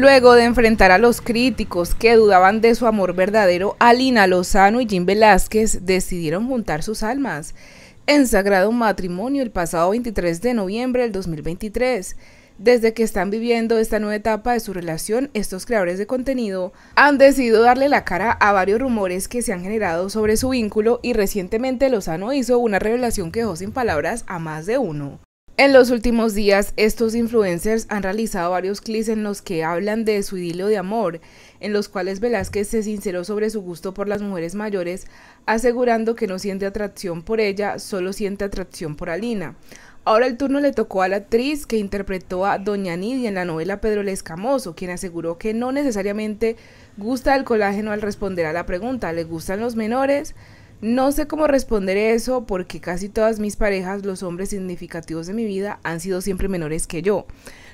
Luego de enfrentar a los críticos que dudaban de su amor verdadero, Alina Lozano y Jim Velázquez decidieron juntar sus almas en sagrado matrimonio el pasado 23 de noviembre del 2023. Desde que están viviendo esta nueva etapa de su relación, estos creadores de contenido han decidido darle la cara a varios rumores que se han generado sobre su vínculo y recientemente Lozano hizo una revelación que dejó sin palabras a más de uno. En los últimos días, estos influencers han realizado varios clips en los que hablan de su idilio de amor, en los cuales Velázquez se sinceró sobre su gusto por las mujeres mayores, asegurando que no siente atracción por ella, solo siente atracción por Alina. Ahora el turno le tocó a la actriz que interpretó a Doña Nidia en la novela Pedro el Escamoso, quien aseguró que no necesariamente gusta el colágeno al responder a la pregunta, ¿le gustan los menores? No sé cómo responder eso porque casi todas mis parejas, los hombres significativos de mi vida, han sido siempre menores que yo.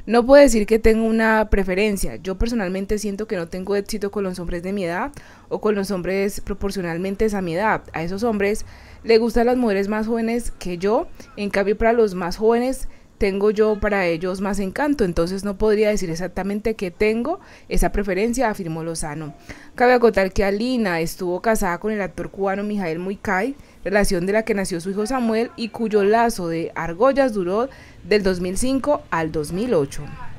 No puedo decir que tengo una preferencia. Yo personalmente siento que no tengo éxito con los hombres de mi edad o con los hombres proporcionalmente a mi edad. A esos hombres les gustan las mujeres más jóvenes que yo. En cambio, para los más jóvenes tengo yo para ellos más encanto, entonces no podría decir exactamente qué tengo esa preferencia, afirmó Lozano. Cabe acotar que Alina estuvo casada con el actor cubano Mijael Muicay, relación de la que nació su hijo Samuel y cuyo lazo de argollas duró del 2005 al 2008.